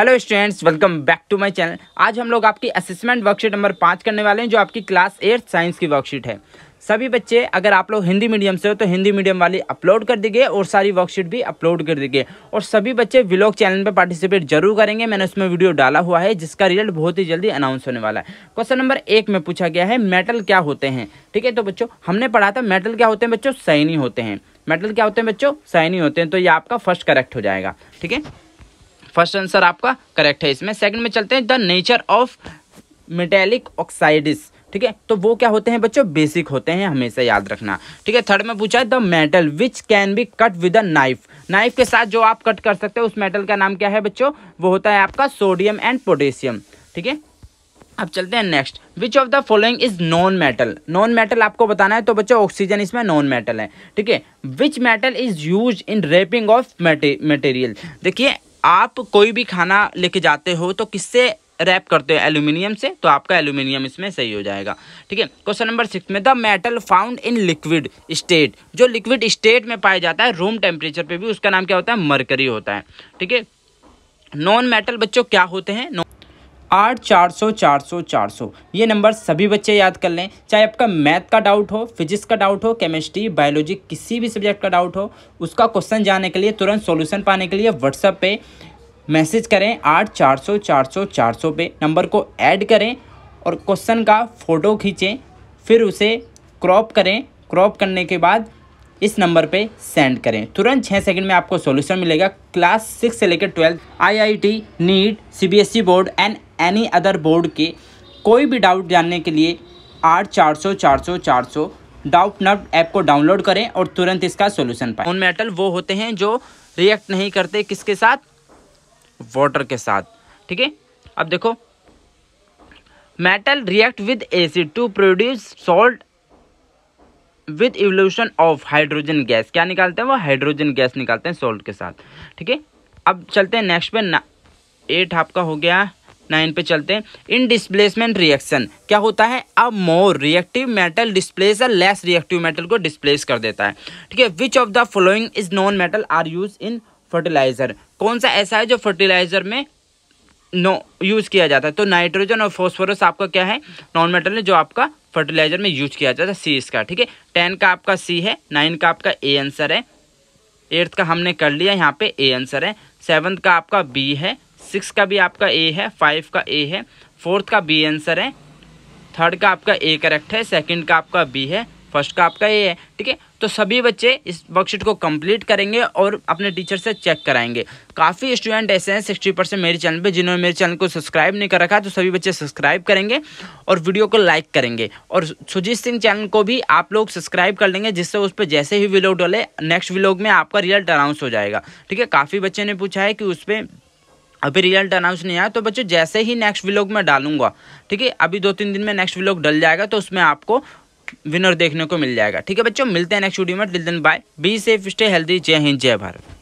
hello students welcome back to my channel आज हम लोग आपकी असेसमेंट वर्कशीट नंबर पाँच करने वाले हैं जो आपकी क्लास एट साइंस की वर्कशीट है सभी बच्चे अगर आप लोग हिंदी मीडियम से हो तो हिंदी मीडियम वाली अपलोड कर दीजिए और सारी वर्कशीट भी अपलोड कर दीजिए और सभी बच्चे व्लॉग चैनल पर पार्टिसिपेट जरूर करेंगे मैंने उसमें वीडियो डाला हुआ है जिसका रिजल्ट बहुत ही जल्दी अनाउंस होने वाला है क्वेश्चन नंबर एक में पूछा गया है मेटल क्या होते हैं ठीक है तो बच्चों हमने पढ़ा था मेटल क्या होते हैं बच्चों सैनी होते हैं मेटल क्या होते हैं बच्चों सैनी होते हैं तो ये आपका फर्स्ट करेक्ट हो जाएगा ठीक है फर्स्ट आंसर आपका करेक्ट है इसमें सेकंड में चलते हैं the nature of metallic oxides ठीक है तो वो क्या होते हैं बच्चों बेसिक होते हैं हमेशा याद रखना ठीक है थर्ड में पूछा है the metal which can be cut with a knife knife के साथ जो आप कट कर सकते हो उस मेटल का नाम क्या है बच्चों वो होता है आपका सोडियम एंड पोटेशियम ठीक है अब चलते हैं next which of the following is non metal non metal आपको बताना है तो बच्चों ऑक्सीजन इसमें नॉन मेटल है ठीक है which metal is use in wrapping of material देखिए आप कोई भी खाना लेके जाते हो तो किससे रैप करते हो एल्यूमिनियम से तो आपका एल्यूमिनियम इसमें सही हो जाएगा ठीक है क्वेश्चन नंबर सिक्स में the metal found in liquid state जो लिक्विड स्टेट में पाया जाता है रूम टेम्परेचर पे भी उसका नाम क्या होता है मरकरी होता है ठीक है नॉन मेटल बच्चों क्या होते हैं आठ चार सौ चार सौ चार सौ ये नंबर सभी बच्चे याद कर लें चाहे आपका मैथ का डाउट हो फिजिक्स का डाउट हो केमिस्ट्री बायोलॉजी किसी भी सब्जेक्ट का डाउट हो उसका क्वेश्चन जानने के लिए तुरंत सॉल्यूशन पाने के लिए व्हाट्सएप पे मैसेज करें आठ चार सौ चार सौ चार सौ पे नंबर को ऐड करें और क्वेश्चन का फ़ोटो खींचें फिर उसे क्रॉप करें क्रॉप करने के बाद इस नंबर पे सेंड करें तुरंत छः सेकंड में आपको सॉल्यूशन मिलेगा क्लास सिक्स से लेकर twelfth IIT NEET CBSE board and any other board के कोई भी डाउट जानने के लिए आठ चार सौ चार सौ चार सौ डाउट नट ऐप को डाउनलोड करें और तुरंत इसका सोल्यूशन पाएं उन मेटल वो होते हैं जो रिएक्ट नहीं करते किसके साथ वाटर के साथ ठीक है अब देखो metal react with acid to produce salt with evolution of hydrogen gas क्या निकालते हैं वो हाइड्रोजन गैस निकालते हैं सॉल्ट के साथ ठीक है अब चलते हैं नेक्स्ट पे एट आपका हो गया नाइन पे चलते हैं इन डिस्प्लेसमेंट रिएक्शन क्या होता है a more reactive metal displace a less reactive metal को डिस्प्लेस कर देता है ठीक है which of the following is non metal are use in fertilizer कौन सा ऐसा है जो फर्टिलाइजर में नो यूज़ किया जाता है तो नाइट्रोजन और फॉस्फोरस आपका क्या है नॉन मेटल है जो आपका फर्टिलाइजर में यूज किया जाता है सी इसका ठीक है टेन का आपका सी है नाइन का आपका ए आंसर है एट्थ का हमने कर लिया यहाँ पे ए आंसर है सेवन्थ का आपका बी है सिक्स का भी आपका ए है फाइव का ए है फोर्थ का बी आंसर है थर्ड का आपका ए करेक्ट है सेकंड का आपका बी है फर्स्ट का आपका ए है ठीक है तो सभी बच्चे इस वर्कशीट को कंप्लीट करेंगे और अपने टीचर से चेक कराएंगे काफ़ी स्टूडेंट ऐसे हैं सिक्सटी परसेंट मेरे चैनल पे जिन्होंने मेरे चैनल को सब्सक्राइब नहीं कर रखा तो सभी बच्चे सब्सक्राइब करेंगे और वीडियो को लाइक करेंगे और सुजीत सिंह चैनल को भी आप लोग सब्सक्राइब कर लेंगे जिससे उस पर जैसे ही वीलोग डले नेक्स्ट विलोग में आपका रिजल्ट अनाउंस हो जाएगा ठीक है काफ़ी बच्चे ने पूछा है कि उस पर अभी रिजल्ट अनाउंस नहीं आया तो बच्चों जैसे ही नेक्स्ट व्लॉग में डालूंगा ठीक है अभी दो तीन दिन में नेक्स्ट व्लॉग डल जाएगा तो उसमें आपको विनर देखने को मिल जाएगा ठीक है बच्चों मिलते हैं नेक्स्ट वीडियो में till then bye be safe stay healthy जय हिंद जय भारत